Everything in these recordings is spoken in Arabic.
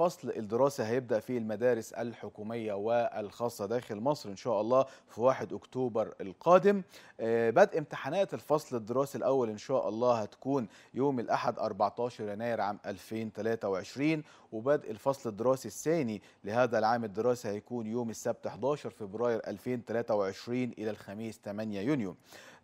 الفصل الدراسي هيبدا في المدارس الحكوميه والخاصه داخل مصر ان شاء الله في 1 اكتوبر القادم آه، بدء امتحانات الفصل الدراسي الاول ان شاء الله هتكون يوم الاحد 14 يناير عام 2023 وبدء الفصل الدراسي الثاني لهذا العام الدراسي هيكون يوم السبت 11 فبراير 2023 الى الخميس 8 يونيو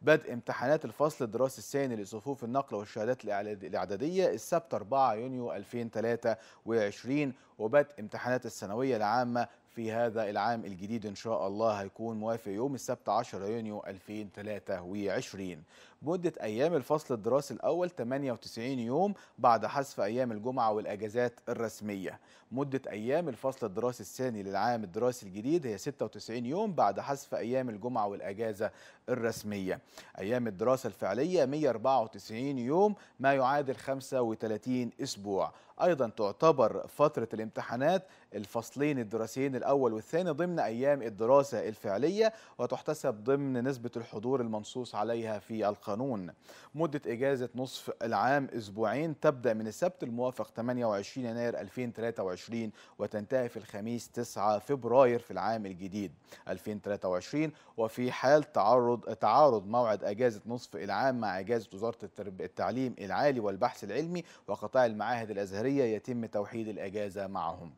بدء امتحانات الفصل الدراسي الثاني لصفوف النقل والشهادات الاعداديه السبت 4 يونيو 2023 وبدء امتحانات الثانويه العامه في هذا العام الجديد ان شاء الله هيكون موافق يوم السبت 10 يونيو 2023 مدة أيام الفصل الدراسي الأول 98 يوم بعد حذف أيام الجمعة والأجازات الرسمية مدة أيام الفصل الدراسي الثاني للعام الدراسي الجديد هي 96 يوم بعد حذف أيام الجمعة والأجازة الرسمية أيام الدراسة الفعلية 194 يوم ما يعادل 35 أسبوع أيضا تعتبر فترة الامتحانات الفصلين الدراسيين الأول والثاني ضمن أيام الدراسة الفعلية وتحتسب ضمن نسبة الحضور المنصوص عليها في القانون القانون مدة إجازة نصف العام أسبوعين تبدأ من السبت الموافق 28 يناير 2023 وتنتهي في الخميس 9 فبراير في العام الجديد 2023 وفي حال تعرض تعارض موعد إجازة نصف العام مع إجازة وزارة التعليم العالي والبحث العلمي وقطاع المعاهد الأزهرية يتم توحيد الإجازة معهم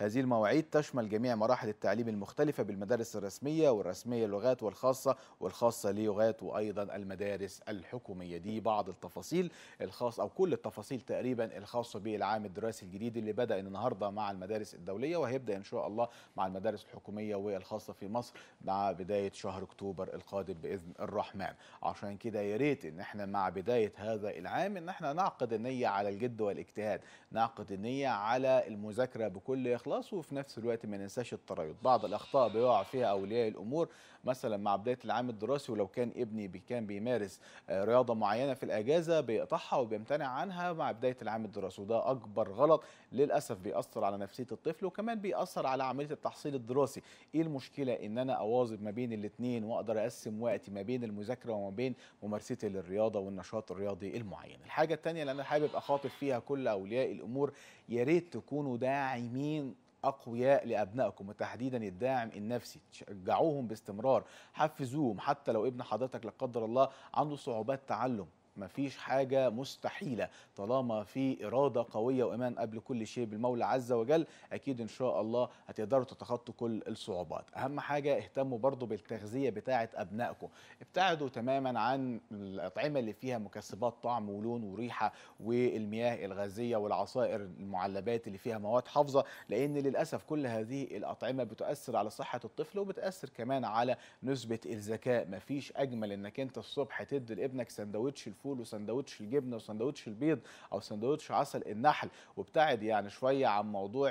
هذه المواعيد تشمل جميع مراحل التعليم المختلفة بالمدارس الرسمية والرسمية للغات والخاصة والخاصة للغات وأيضا المدارس الحكومية دي بعض التفاصيل الخاص أو كل التفاصيل تقريبا الخاصة بالعام الدراسي الجديد اللي بدأ النهاردة مع المدارس الدولية وهيبدأ إن شاء الله مع المدارس الحكومية والخاصة في مصر مع بداية شهر أكتوبر القادم بإذن الرحمن عشان كده يا ريت إن احنا مع بداية هذا العام إن احنا نعقد النية على الجد والاجتهاد نعقد النية على المذاكرة بكل إخلاص الاخلاص وفي نفس الوقت ما ننساش التريض بعض الاخطاء بيقع فيها اولياء الامور مثلا مع بدايه العام الدراسي ولو كان ابني كان بيمارس آه، رياضه معينه في الاجازه بيقطعها وبيمتنع عنها مع بدايه العام الدراسي وده اكبر غلط للاسف بيأثر على نفسيه الطفل وكمان بيأثر على عمليه التحصيل الدراسي ايه المشكله ان انا اواظب ما بين الاثنين واقدر اقسم وقتي ما بين المذاكره وما بين ممارستي للرياضه والنشاط الرياضي المعين الحاجه الثانيه اللي انا حابب اخاطب فيها كل اولياء الامور يا ريت تكونوا داعمين اقوياء لابنائكم وتحديدا الداعم النفسي شجعوهم باستمرار حفزوهم حتى لو ابن حضرتك لا قدر الله عنده صعوبات تعلم مفيش حاجة مستحيلة طالما في إرادة قوية وإيمان قبل كل شيء بالمولى عز وجل أكيد إن شاء الله هتقدروا تتخطوا كل الصعوبات أهم حاجة اهتموا برضو بالتغذية بتاعة أبنائكم ابتعدوا تماما عن الأطعمة اللي فيها مكسبات طعم ولون وريحة والمياه الغازية والعصائر المعلبات اللي فيها مواد حافظة لأن للأسف كل هذه الأطعمة بتؤثر على صحة الطفل وبتأثر كمان على نسبة الذكاء مفيش أجمل إنك أنت الصبح تدي لابنك سندوتش الفول الفول وسندوتش الجبنه وسندوتش البيض او سندوتش عسل النحل وابتعد يعني شويه عن موضوع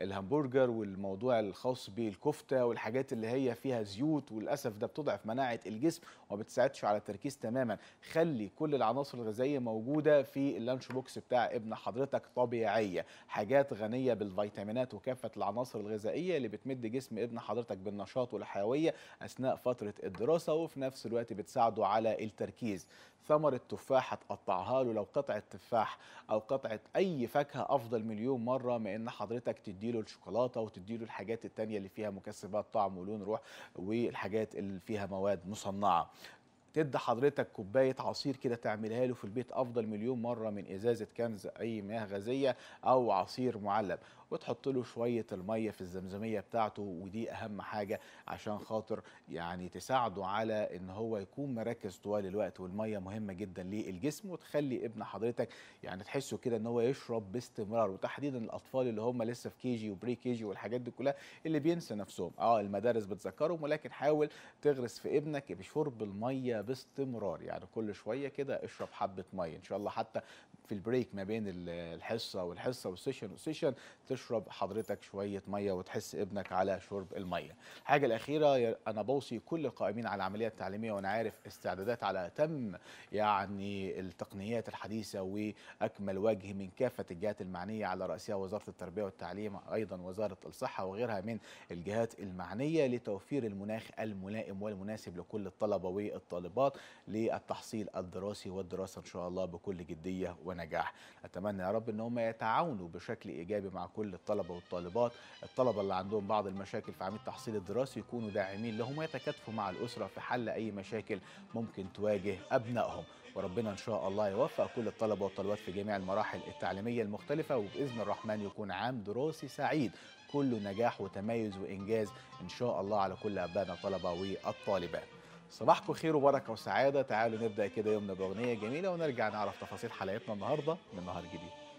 الهمبرجر والموضوع الخاص بالكفته والحاجات اللي هي فيها زيوت وللاسف ده بتضعف مناعه الجسم وما بتساعدش على التركيز تماما خلي كل العناصر الغذائيه موجوده في اللانش بوكس بتاع ابن حضرتك طبيعيه حاجات غنيه بالفيتامينات وكافه العناصر الغذائيه اللي بتمد جسم ابن حضرتك بالنشاط والحيويه اثناء فتره الدراسه وفي نفس الوقت بتساعده على التركيز ثمره ثمرة تفاح له لو قطعة تفاح أو قطعة أي فاكهة أفضل مليون مرة من إن حضرتك تديله الشوكولاتة وتديله الحاجات التانية اللي فيها مكسبات طعم ولون روح والحاجات اللي فيها مواد مصنعة تدي حضرتك كوبايه عصير كده تعملها له في البيت افضل مليون مره من ازازه كنز اي مياه غازيه او عصير معلب وتحط له شويه الميه في الزمزميه بتاعته ودي اهم حاجه عشان خاطر يعني تساعده على ان هو يكون مركز طوال الوقت والميه مهمه جدا للجسم وتخلي ابن حضرتك يعني تحسه كده ان هو يشرب باستمرار وتحديدا الاطفال اللي هم لسه في كيجي وبري كيجي والحاجات دي كلها اللي بينسى نفسهم اه المدارس بتذكرهم ولكن حاول تغرس في ابنك بشرب الميه باستمرار يعني كل شويه كده اشرب حبه ميه ان شاء الله حتى في البريك ما بين الحصه والحصه والسيشن والسيشن تشرب حضرتك شويه ميه وتحس ابنك على شرب الميه. الحاجه الاخيره انا بوصي كل القائمين على العمليه التعليميه وانا عارف استعدادات على تم يعني التقنيات الحديثه واكمل وجه من كافه الجهات المعنيه على راسها وزاره التربيه والتعليم ايضا وزاره الصحه وغيرها من الجهات المعنيه لتوفير المناخ الملائم والمناسب لكل الطلبه والطالبات. والانضباط للتحصيل الدراسي والدراسه ان شاء الله بكل جديه ونجاح اتمنى يا رب ان هم يتعاونوا بشكل ايجابي مع كل الطلبه والطالبات الطلبه اللي عندهم بعض المشاكل في عمليه التحصيل الدراسي يكونوا داعمين لهم ويتكاتفوا مع الاسره في حل اي مشاكل ممكن تواجه ابنائهم وربنا ان شاء الله يوفق كل الطلبه والطالبات في جميع المراحل التعليميه المختلفه وباذن الرحمن يكون عام دراسي سعيد كله نجاح وتميز وانجاز ان شاء الله على كل ابنائنا الطلبه والطالبات صباحكم خير وبركه وسعاده تعالوا نبدا كده يومنا باغنيه جميله ونرجع نعرف تفاصيل حلقتنا النهارده من نهار جديد